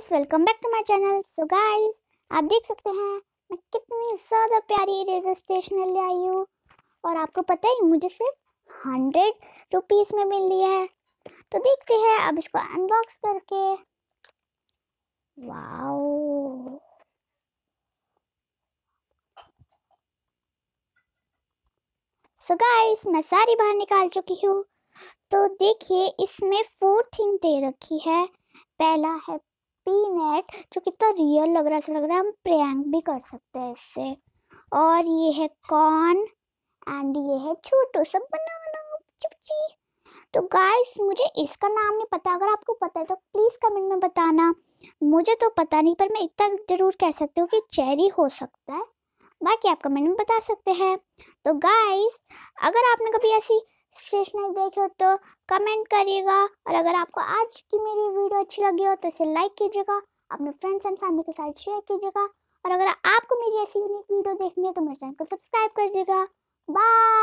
guys welcome back to my channel so guys आप देख सकते हैं मैं कितनी ज़्यादा प्यारी इरेजर स्टेशनर ले आई हूँ और आपको पता ही मुझे सिर्फ हंड्रेड रुपीज़ में मिल रही है तो देखते हैं अब इसको अनबॉक्स करके वाओ सो गाइस मैं सारी बाहर निकाल चुकी हूँ तो देखिए इसमें फोर थिंग दे रखी है पहला है हैप्पी नेट जो कितना रियल लग रहा है ऐसा लग रहा है हम प्रैंक भी कर सकते हैं इससे और ये है कॉर्न एंड ये है छोटो सब बनाना चुपची तो गाइस मुझे इसका नाम नहीं पता अगर आपको पता है तो प्लीज़ कमेंट में बताना मुझे तो पता नहीं पर मैं इतना ज़रूर कह सकती हूँ कि चेरी हो सकता है बाकी आप कमेंट में बता सकते हैं तो गाइस अगर आपने कभी ऐसी स्टेशनरी देखे हो तो कमेंट करिएगा और अगर आपको आज की मेरी वीडियो अच्छी लगी हो तो इसे लाइक कीजिएगा अपने फ्रेंड्स एंड फैमिली के साथ शेयर कीजिएगा और अगर आपको मेरी ऐसी यूनिक वीडियो देखनी है तो मेरे चैनल को सब्सक्राइब कर दीजिएगा बाय